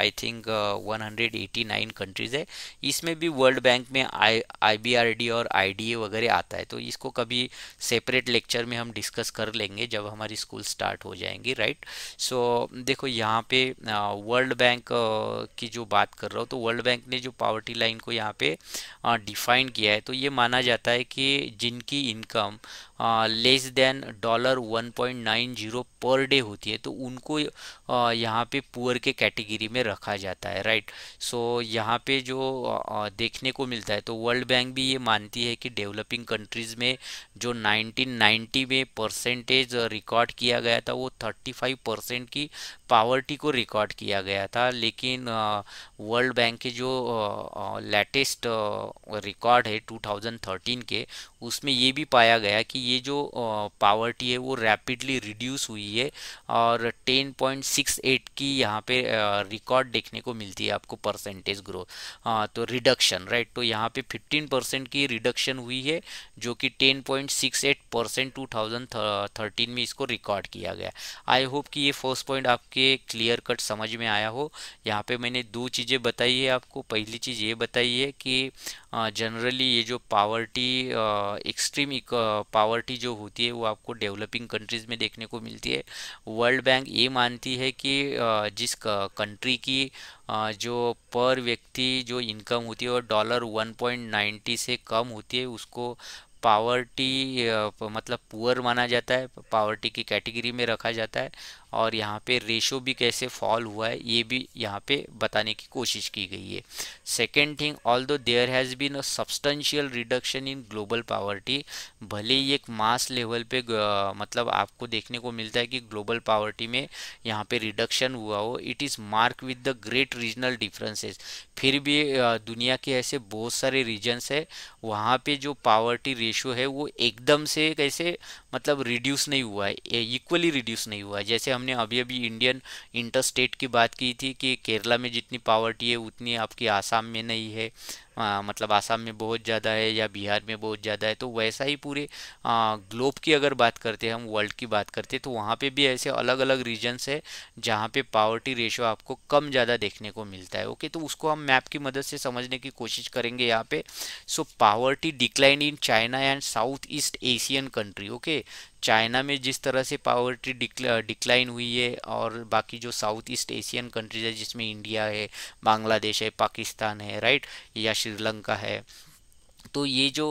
आई थिंक 189 कंट्रीज़ है इसमें भी वर्ल्ड बैंक में आई आई और आई वगैरह आता है तो इसको कभी सेपरेट लेक्चर में हम डिस्कस कर लेंगे जब हमारी स्कूल स्टार्ट हो जाएंगी राइट सो so, देखो यहाँ पे वर्ल्ड uh, बैंक uh, की जो बात कर रहा हूँ तो वर्ल्ड बैंक ने जो पावर्टी लाइन को यहाँ पर डिफाइन uh, किया है तो ये माना जाता है कि जिनकी income less than dollar one per day होती है तो उनको यहाँ पे पुअर के कैटेगरी में रखा जाता है राइट सो यहाँ पे जो देखने को मिलता है तो वर्ल्ड बैंक भी ये मानती है कि डेवलपिंग कंट्रीज़ में जो 1990 में परसेंटेज रिकॉर्ड किया गया था वो 35 परसेंट की पावर्टी को रिकॉर्ड किया गया था लेकिन वर्ल्ड बैंक के जो लेटेस्ट रिकॉर्ड है 2013 के उसमें ये भी पाया गया कि ये जो पावर्टी है वो रैपिडली रिड्यूस हुई है और 10.68 की यहाँ पे रिकॉर्ड देखने को मिलती है आपको परसेंटेज ग्रोथ तो रिडक्शन राइट तो यहाँ पे 15 परसेंट की रिडक्शन हुई है जो कि 10.68 परसेंट टू में इसको रिकॉर्ड किया गया आई होप कि ये फर्स्ट पॉइंट आपके क्लियर कट समझ में आया हो यहाँ पे मैंने दो चीज़ें बताई है आपको पहली चीज़ ये बताई है कि जनरली हाँ, ये जो पावर्टी एक्सट्रीम पावर्टी जो होती है वो आपको डेवलपिंग कंट्रीज़ में देखने को मिलती है वर्ल्ड बैंक ये मानती है कि जिस कंट्री की जो पर व्यक्ति जो इनकम होती है वो डॉलर 1.90 से कम होती है उसको पावर्टी मतलब पुअर माना जाता है पावर्टी की कैटेगरी में रखा जाता है और यहाँ पे रेशो भी कैसे फॉल हुआ है ये भी यहाँ पे बताने की कोशिश की गई है second thing although there has been a substantial reduction in global poverty भले ही एक मास लेवल पे मतलब आपको देखने को मिलता है कि ग्लोबल पावर्टी में यहाँ पे रिडक्शन हुआ हो it is mark with the great regional differences फिर भी दुनिया के ऐसे बहुत सारे रीजन्स है वहाँ पे जो पावर्टी रेशो है वो एकदम से कैसे मतलब रिड्यूस नहीं हुआ है इक्वली रिड्यूस नहीं हुआ है जैसे हम हमने अभी अभी इंडियन इंटर स्टेट की बात की थी कि केरला में जितनी पावर्टी है उतनी आपकी आसाम में नहीं है आ, हाँ, मतलब आसाम में बहुत ज़्यादा है या बिहार में बहुत ज़्यादा है तो वैसा ही पूरे ग्लोब की अगर बात करते हैं हम वर्ल्ड की बात करते हैं तो वहाँ पे भी ऐसे अलग अलग रीजन्स है जहाँ पे पावर्टी रेशो आपको कम ज़्यादा देखने को मिलता है ओके तो उसको हम मैप की मदद से समझने की कोशिश करेंगे यहाँ पे so poverty decline in China and South East Asian country okay China में जिस तरह से पावर्टी डिक्लाइन हुई है और बाकी जो साउथ ईस्ट एशियन कंट्रीज है जिसमें इंडिया है बांग्लादेश है पाकिस्तान है राइट या श्रीलंका है तो ये जो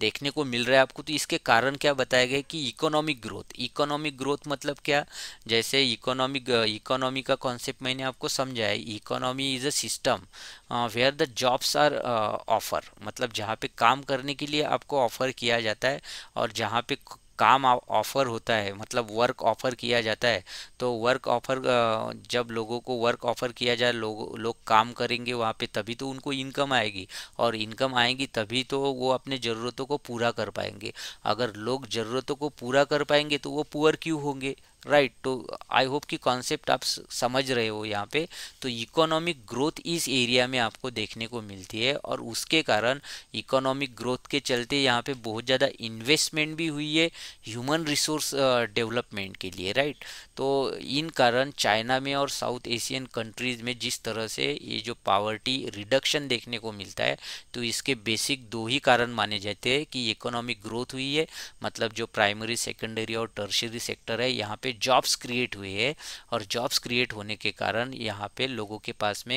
देखने को मिल रहा है आपको तो इसके कारण क्या बताया गया कि इकोनॉमिक ग्रोथ इकोनॉमिक ग्रोथ मतलब क्या जैसे इकोनॉमिक इकोनॉमी का कॉन्सेप्ट मैंने आपको समझाया economy is a system where the jobs are offer मतलब जहाँ पे काम करने के लिए आपको ऑफर किया जाता है और जहाँ पे काम ऑफर होता है मतलब वर्क ऑफर किया जाता है तो वर्क ऑफर जब लोगों को वर्क ऑफर किया जाए लोग लोग काम करेंगे वहाँ पे तभी तो उनको इनकम आएगी और इनकम आएगी तभी तो वो अपने ज़रूरतों को पूरा कर पाएंगे अगर लोग ज़रूरतों को पूरा कर पाएंगे तो वो पुअर क्यों होंगे राइट तो आई होप कि कॉन्सेप्ट आप समझ रहे हो यहाँ पे तो इकोनॉमिक ग्रोथ इस एरिया में आपको देखने को मिलती है और उसके कारण इकोनॉमिक ग्रोथ के चलते यहाँ पे बहुत ज़्यादा इन्वेस्टमेंट भी हुई है ह्यूमन रिसोर्स डेवलपमेंट के लिए राइट तो इन कारण चाइना में और साउथ एशियन कंट्रीज़ में जिस तरह से ये जो पावर्टी रिडक्शन देखने को मिलता है तो इसके बेसिक दो ही कारण माने जाते हैं कि इकोनॉमिक ग्रोथ हुई है मतलब जो प्राइमरी सेकेंडरी और टर्शरी सेक्टर है यहाँ पे जॉब्स क्रिएट हुए है और जॉब्स क्रिएट होने के कारण यहाँ पे लोगों के पास में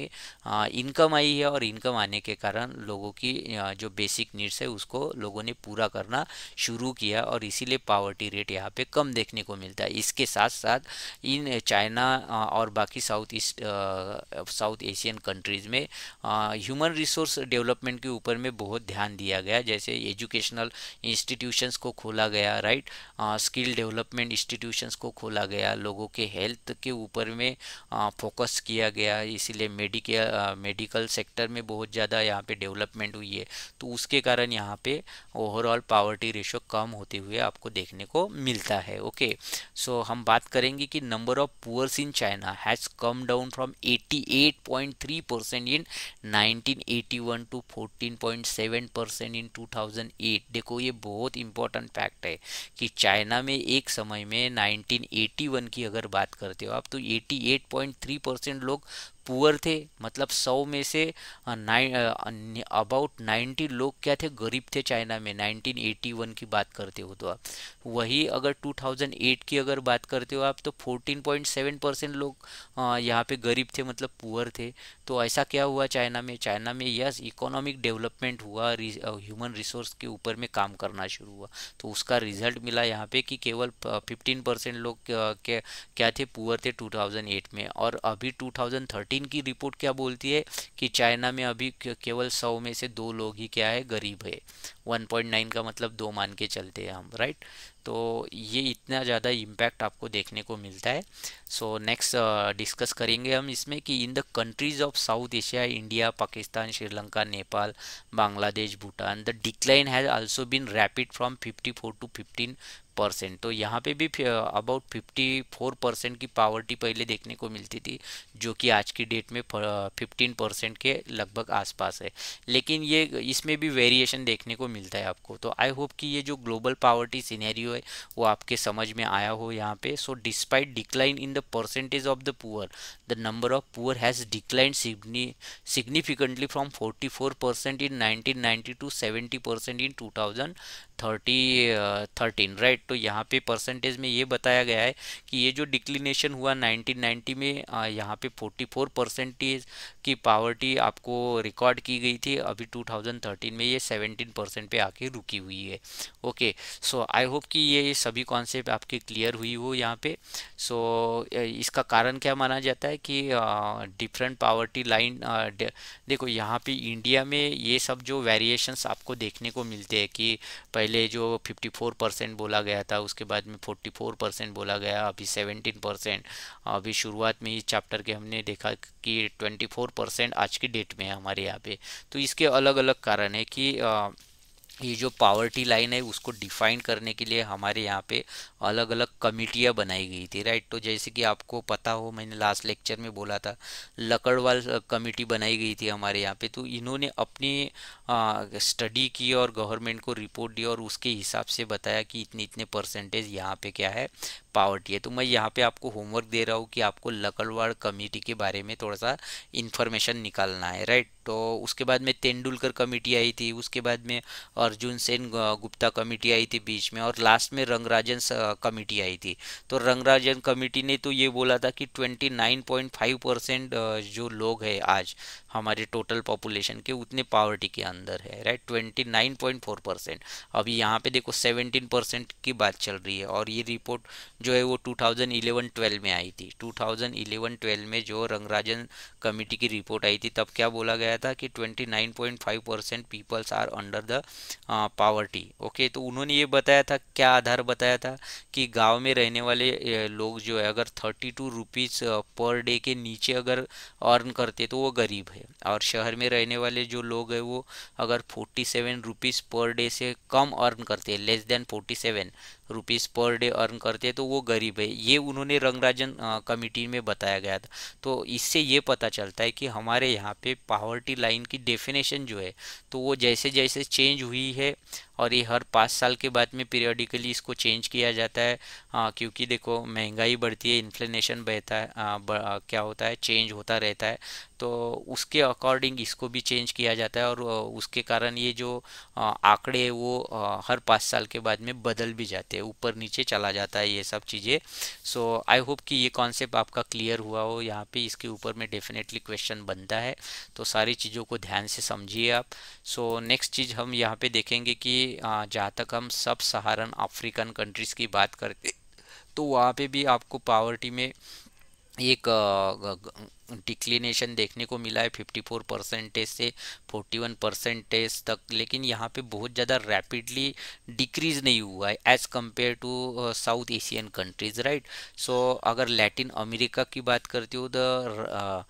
इनकम आई है और इनकम आने के कारण लोगों की जो बेसिक नीड्स है उसको लोगों ने पूरा करना शुरू किया और इसीलिए पावर्टी रेट यहाँ पे कम देखने को मिलता है इसके साथ साथ इन चाइना और बाकी South East South Asian countries में ह्यूमन रिसोर्स डेवलपमेंट के ऊपर में बहुत ध्यान दिया गया जैसे एजुकेशनल इंस्टीट्यूशंस को खोला गया राइट स्किल डेवलपमेंट इंस्टीट्यूशंस को खोला गया लोगों के हेल्थ के ऊपर में फोकस किया गया इसीलिए मेडिकल मेडिकल सेक्टर में बहुत ज़्यादा यहाँ पे डेवलपमेंट हुई है तो उसके कारण यहाँ पे ओवरऑल पावर्टी रेशो कम होते हुए आपको देखने को मिलता है ओके सो so, हम बात करेंगे कि number of poors in China has come down from eight point three percent in nineteen eighty one to fourteen point seven percent in two thousand eight देखो ये बहुत इंपॉर्टेंट फैक्ट है कि China में एक समय में नाइनटीन 81 की अगर बात करते हो आप तो 88.3 परसेंट लोग पुअर थे मतलब सौ में से नाइन अबाउट नाइन्टी लोग क्या थे गरीब थे चाइना में नाइनटीन एटी वन की बात करते हो तो आप वही अगर टू थाउजेंड एट की अगर बात करते हो आप तो फोर्टीन पॉइंट सेवन परसेंट लोग यहाँ पे गरीब थे मतलब पुअर थे तो ऐसा क्या हुआ चाइना में चाइना में यस इकोनॉमिक डेवलपमेंट हुआ ह्यूमन रिसोर्स के ऊपर में काम करना शुरू हुआ तो उसका रिजल्ट मिला यहाँ पे कि केवल फिफ्टीन परसेंट लोग क्या थे पुअर थे टू में और अभी टू फोर्टीन की रिपोर्ट क्या बोलती है कि चाइना में अभी केवल सौ में से दो लोग ही क्या है गरीब है वन पॉइंट नाइन का मतलब दो मान के चलते हैं हम राइट तो ये इतना ज़्यादा इम्पैक्ट आपको देखने को मिलता है सो नेक्स्ट डिस्कस करेंगे हम इसमें कि in the countries of South Asia India Pakistan Sri Lanka Nepal Bangladesh Bhutan the decline has also been rapid from 54 to 15 percent तो यहाँ पे भी अबाउट फिफ्टी फोर परसेंट की पावर्टी पहले देखने को मिलती थी जो कि आज की डेट में फिफ्टीन परसेंट के लगभग आसपास है लेकिन ये इसमें भी वेरिएशन देखने को मिलता है आपको तो आई होप कि ये जो ग्लोबल पावर्टी सीनेरियो है वो आपके समझ में आया हो यहाँ पे so despite decline in the percentage of the poor the number of poor has decline significantly from forty four percent in nineteen ninety to seventy percent in two thousand thirty thirteen right तो यहाँ पे percentage में ये बताया गया है कि ये जो डिक्लिनेशन हुआ 1990 में आ, यहाँ पे 44 परसेंटेज की पावर्टी आपको रिकॉर्ड की गई थी अभी 2013 में ये 17 परसेंट पर आके रुकी हुई है ओके सो आई होप कि ये सभी कॉन्सेप्ट आपके क्लियर हुई हो यहाँ पे सो so, इसका कारण क्या माना जाता है कि डिफरेंट पावर्टी लाइन देखो यहाँ पे इंडिया में ये सब जो वेरिएशंस आपको देखने को मिलते हैं कि पहले पहले जो 54 परसेंट बोला गया था उसके बाद में 44 परसेंट बोला गया अभी 17 परसेंट अभी शुरुआत में इस चैप्टर के हमने देखा कि 24 परसेंट आज की डेट में है हमारे यहाँ पे तो इसके अलग अलग कारण है कि ये जो पावर्टी लाइन है उसको डिफाइन करने के लिए हमारे यहाँ पे अलग अलग कमिटियाँ बनाई गई थी राइट तो जैसे कि आपको पता हो मैंने लास्ट लेक्चर में बोला था लकड़वाल कमिटी बनाई गई थी हमारे यहाँ पे तो इन्होंने अपनी स्टडी की और गवर्नमेंट को रिपोर्ट दी और उसके हिसाब से बताया कि इतने इतने परसेंटेज यहाँ पर क्या है पावर्टी है तो मैं यहाँ पे आपको होमवर्क दे रहा हूँ कि आपको लकड़वाड़ कमेटी के बारे में थोड़ा सा इन्फॉर्मेशन निकालना है राइट तो उसके बाद में तेंडुलकर कमेटी आई थी उसके बाद में अर्जुन सेन गुप्ता कमेटी आई थी बीच में और लास्ट में रंगराजन कमेटी आई थी तो रंगराजन कमेटी ने तो ये बोला था कि फाइव परसेंट जो लोग हैं आज हमारे टोटल पॉपुलेशन के उतने पावर्टी के अंदर है right twenty nine point four percent अभी यहाँ पे देखो सेवेंटीन परसेंट की बात चल रही है और ये रिपोर्ट जो है वो टू थाउजेंड इलेवन ट्वेल्व में आई थी टू थाउजेंड इलेवन ट्वेल्व में जो रंगराजन कमेटी की रिपोर्ट आई थी तब क्या बोला गया था कि twenty nine point five percent peoples are under the poverty okay तो उन्होंने ये बताया था क्या आधार बताया था कि गाँव में रहने वाले लोग जो है अगर thirty two rupees per day के नीचे अगर अर्न करते तो वो गरीब है और शहर में रहने वाले जो लोग हैं वो अगर forty seven rupees per day से कम अर्न करते हैं less than forty seven rupees per day earn करते हैं तो वो गरीब है ये उन्होंने रंगराजन कमेटी में बताया गया था तो इससे ये पता चलता है कि हमारे यहाँ पे पावर्टी लाइन की डेफिनेशन जो है तो वो जैसे जैसे चेंज हुई है और ये हर पाँच साल के बाद में पीरियडिकली इसको चेंज किया जाता है आ, हाँ, क्योंकि देखो महंगाई बढ़ती है इन्फ्लेशन बहता है आ, हाँ, ब, आ, हाँ, क्या होता है चेंज होता रहता है तो उसके अकॉर्डिंग इसको भी चेंज किया जाता है और उसके कारण ये जो आंकड़े है वो हर पाँच साल के बाद में बदल भी जाते हैं ऊपर नीचे चला जाता है ये सब चीज़ें सो आई होप कि ये कॉन्सेप्ट आपका क्लियर हुआ हो यहाँ पे इसके ऊपर में डेफिनेटली क्वेश्चन बनता है तो सारी चीज़ों को ध्यान से समझिए आप सो नेक्स्ट चीज़ हम यहाँ पे देखेंगे कि जहाँ तक हम सब सहारन अफ्रीकन कंट्रीज़ की बात करते तो वहाँ पे भी आपको पावर्टी में एक डिक्लिनेशन देखने को मिला है 54 परसेंटेज से 41 परसेंटेज तक लेकिन यहाँ पे बहुत ज़्यादा रैपिडली डिक्रीज़ नहीं हुआ है as compare to South Asian countries right so अगर लैटिन अमेरिका की बात करती हो the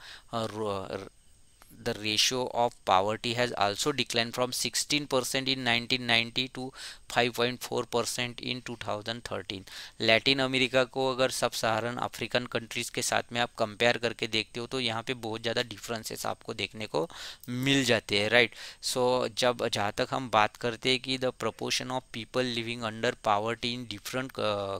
the ratio of poverty has also declined from 16% in 1990 to 5.4 percent in 2013 Latin America को अगर सब सहारन अफ्रीकन कंट्रीज़ के साथ में आप कंपेयर करके देखते हो तो यहाँ पे बहुत ज़्यादा डिफरेंसेस आपको देखने को मिल जाते हैं राइट सो जब जहाँ तक हम बात करते हैं कि the proportion of people living under poverty in different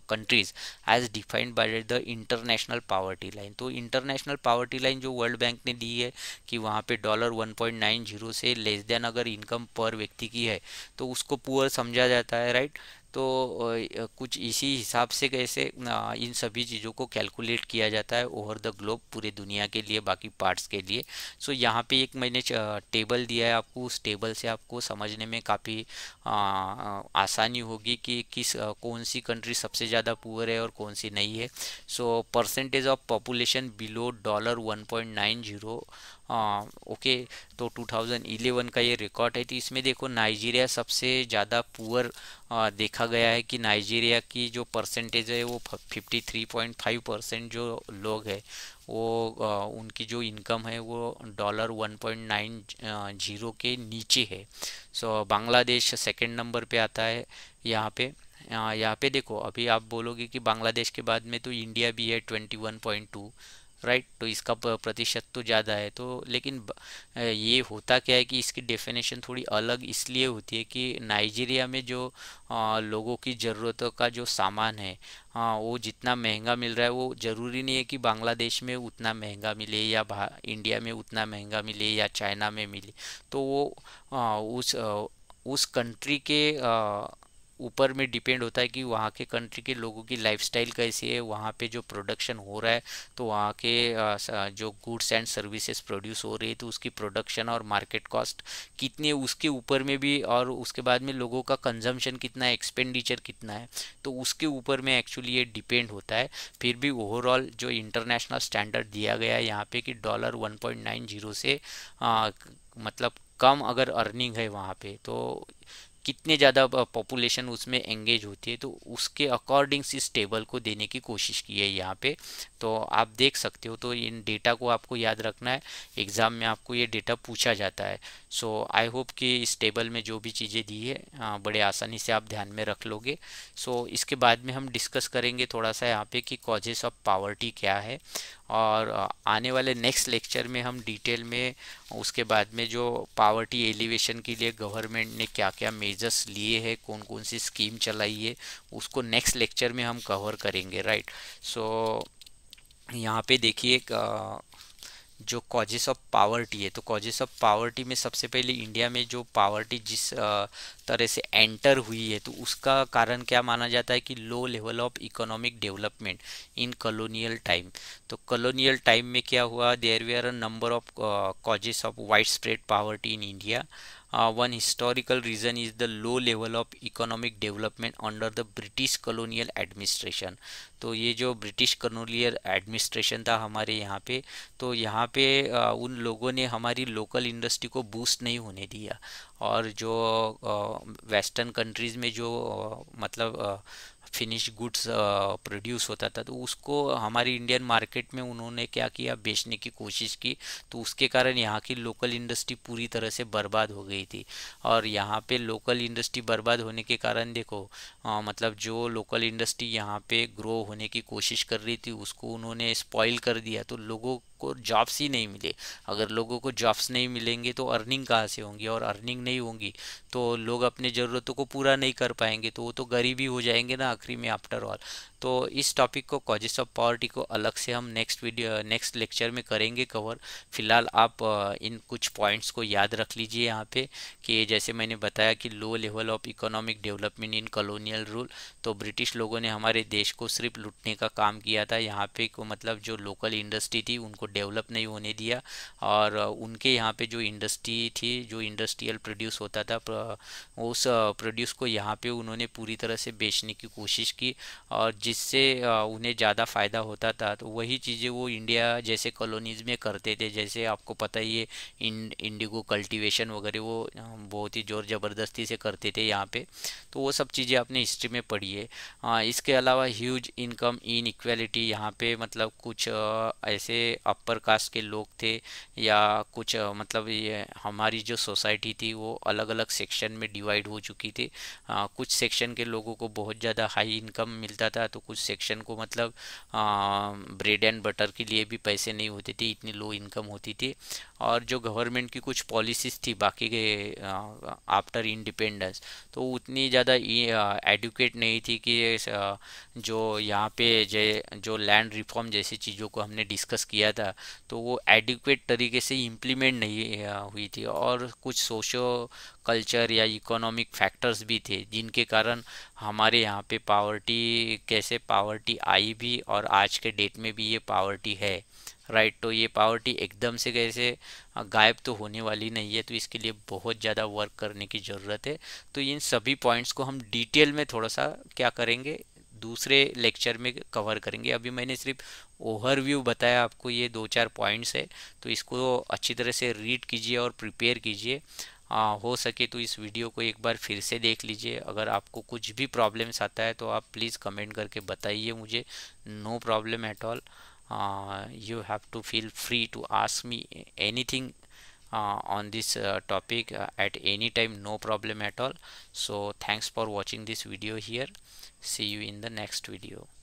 countries as defined by the international poverty line तो इंटरनेशनल पावर्टी लाइन जो वर्ल्ड बैंक ने दी है कि वहाँ पर डॉलर वन से लेस देन अगर इनकम पर व्यक्ति की है तो उसको पुअर समझा जाए जाता है राइट तो कुछ इसी हिसाब से कैसे इन सभी चीज़ों को कैलकुलेट किया जाता है ओवर द ग्लोब पूरे दुनिया के लिए बाकी पार्ट्स के लिए सो so, यहाँ पे एक मैंने टेबल दिया है आपको उस टेबल से आपको समझने में काफ़ी आसानी होगी कि किस कौन सी कंट्री सबसे ज़्यादा पुअर है और कौन सी नहीं है so percentage of population below dollar one point nine zero okay हाँ, तो 2011 का ये रिकॉर्ड है तो इसमें देखो नाइजीरिया सबसे ज़्यादा पुअर देखा गया है कि नाइजीरिया की जो परसेंटेज है वो 53.5 परसेंट जो लोग है वो आ, उनकी जो इनकम है वो डॉलर 1.9 जीरो के नीचे है so so, Bangladesh second number पे आता है यहाँ पे यहाँ पे देखो अभी आप बोलोगे कि बांग्लादेश के बाद में तो इंडिया भी है ट्वेंटी राइट तो इसका प्रतिशत तो ज़्यादा है तो लेकिन ये होता क्या है कि इसकी डेफिनेशन थोड़ी अलग इसलिए होती है कि नाइजीरिया में जो लोगों की ज़रूरतों का जो सामान है वो जितना महंगा मिल रहा है वो ज़रूरी नहीं है कि बांग्लादेश में उतना महंगा मिले या इंडिया में उतना महंगा मिले या चाइना में मिले तो वो आ, उस उस कंट्री के ऊपर में डिपेंड होता है कि वहाँ के कंट्री के लोगों की लाइफस्टाइल कैसी है वहाँ पे जो प्रोडक्शन हो रहा है तो वहाँ के जो गुड्स एंड सर्विसेज प्रोड्यूस हो रही है तो उसकी प्रोडक्शन और मार्केट कॉस्ट है उसके ऊपर में भी और उसके बाद में लोगों का कंजम्पशन कितना है एक्सपेंडिचर कितना है तो उसके ऊपर में एक्चुअली ये डिपेंड होता है फिर भी ओवरऑल जो इंटरनेशनल स्टैंडर्ड दिया गया है यहाँ पे कि डॉलर ज़ीरो से आ, मतलब कम अगर अर्निंग है वहाँ पे तो कितने ज़्यादा पॉपुलेशन उसमें एंगेज होती है तो उसके अकॉर्डिंग्स इस टेबल को देने की कोशिश की है यहाँ पे तो आप देख सकते हो तो इन डेटा को आपको याद रखना है एग्ज़ाम में आपको ये डेटा पूछा जाता है सो आई होप कि इस टेबल में जो भी चीज़ें दी है बड़े आसानी से आप ध्यान में रख लोगे सो so, इसके बाद में हम डिस्कस करेंगे थोड़ा सा यहाँ पे कि कॉजेस ऑफ पावर्टी क्या है और आने वाले नेक्स्ट लेक्चर में हम डिटेल में उसके बाद में जो पावर्टी एलिवेशन के लिए गवर्नमेंट ने क्या क्या मेजर्स लिए हैं कौन कौन सी स्कीम चलाई है उसको नेक्स्ट लेक्चर में हम कवर करेंगे राइट सो so, यहाँ पे देखिए जो कॉजेस ऑफ पावर्टी है तो कॉजेस ऑफ पावर्टी में सबसे पहले इंडिया में जो पावर्टी जिस तरह से एंटर हुई है तो उसका कारण क्या माना जाता है कि low level of economic development in colonial time तो कॉलोनियल टाइम में क्या हुआ there were are a number of causes of widespread poverty in India Uh, one historical reason is the low level of economic development under the British colonial administration. तो ये जो British colonial administration था हमारे यहाँ पे तो यहाँ पे आ, उन लोगों ने हमारी लोकल इंडस्ट्री को बूस्ट नहीं होने दिया और जो वेस्टर्न कंट्रीज़ में जो आ, मतलब आ, फिनिश गुड्स प्रोड्यूस होता था तो उसको हमारी इंडियन मार्केट में उन्होंने क्या किया बेचने की कोशिश की तो उसके कारण यहाँ की लोकल इंडस्ट्री पूरी तरह से बर्बाद हो गई थी और यहाँ पे लोकल इंडस्ट्री बर्बाद होने के कारण देखो आ, मतलब जो लोकल इंडस्ट्री यहाँ पे ग्रो होने की कोशिश कर रही थी उसको उन्होंने स्पॉइल कर दिया तो लोगों को जॉब्स ही नहीं मिले अगर लोगों को जॉब्स नहीं मिलेंगे तो अर्निंग कहाँ से होंगी और अर्निंग नहीं होंगी तो लोग अपने ज़रूरतों को पूरा नहीं कर पाएंगे तो वो तो गरीबी हो जाएंगे ना आखिरी में आफ्टर ऑल तो इस टॉपिक को कॉजेस ऑफ पॉवर्टी को अलग से हम नेक्स्ट वीडियो नेक्स्ट लेक्चर में करेंगे कवर फिलहाल आप इन कुछ पॉइंट्स को याद रख लीजिए यहाँ पे कि जैसे मैंने बताया कि low level of economic development in colonial rule तो ब्रिटिश लोगों ने हमारे देश को सिर्फ लुटने का काम किया था यहाँ पे को मतलब जो लोकल इंडस्ट्री थी उनको डेवलप नहीं होने दिया और उनके यहाँ पे जो इंडस्ट्री थी जो इंडस्ट्रियल प्रोड्यूस होता था उस प्रोड्यूस को यहाँ पे उन्होंने पूरी तरह से बेचने की कोशिश की और जिससे उन्हें ज़्यादा फ़ायदा होता था तो वही चीज़ें वो इंडिया जैसे कॉलोनीज़ में करते थे जैसे आपको पता ही है इन इंडिगो कल्टीवेशन वगैरह वो बहुत ही ज़ोर ज़बरदस्ती से करते थे यहाँ पे तो वो सब चीज़ें आपने हिस्ट्री में पढ़ी है आ, इसके अलावा ह्यूज इनकम इन इक्वेलिटी यहाँ पर मतलब कुछ ऐसे अपर कास्ट के लोग थे या कुछ मतलब ये हमारी जो सोसाइटी थी वो अलग अलग सेक्शन में डिवाइड हो चुकी थी कुछ सेक्शन के लोगों को बहुत ज़्यादा हाई इनकम मिलता था तो तो कुछ सेक्शन को मतलब ब्रेड एंड बटर के लिए भी पैसे नहीं होते थे इतनी लो इनकम होती थी और जो गवर्नमेंट की कुछ पॉलिसीज़ थी बाकी के आफ्टर इंडिपेंडेंस तो उतनी ज़्यादा एडुकेट नहीं थी कि जो यहाँ पे जय जो लैंड रिफॉर्म जैसी चीज़ों को हमने डिस्कस किया था तो वो एडुकेट तरीके से इम्प्लीमेंट नहीं हुई थी और कुछ सोशो कल्चर या इकोनॉमिक फैक्टर्स भी थे जिनके कारण हमारे यहाँ पे पावर्टी कैसे पावर्टी आई भी और आज के डेट में भी ये पावर्टी है राइट right, तो ये पावर्टी एकदम से कैसे गायब तो होने वाली नहीं है तो इसके लिए बहुत ज़्यादा वर्क करने की ज़रूरत है तो इन सभी पॉइंट्स को हम डिटेल में थोड़ा सा क्या करेंगे दूसरे लेक्चर में कवर करेंगे अभी मैंने सिर्फ ओवरव्यू बताया आपको ये दो चार पॉइंट्स है तो इसको अच्छी तरह से रीड कीजिए और प्रिपेयर कीजिए आ, हाँ, हो सके तो इस वीडियो को एक बार फिर से देख लीजिए अगर आपको कुछ भी प्रॉब्लम्स आता है तो आप प्लीज़ कमेंट करके बताइए मुझे no problem at all you have to feel free to ask me anything on this topic at any time no problem at all so thanks for watching this video here see you in the next video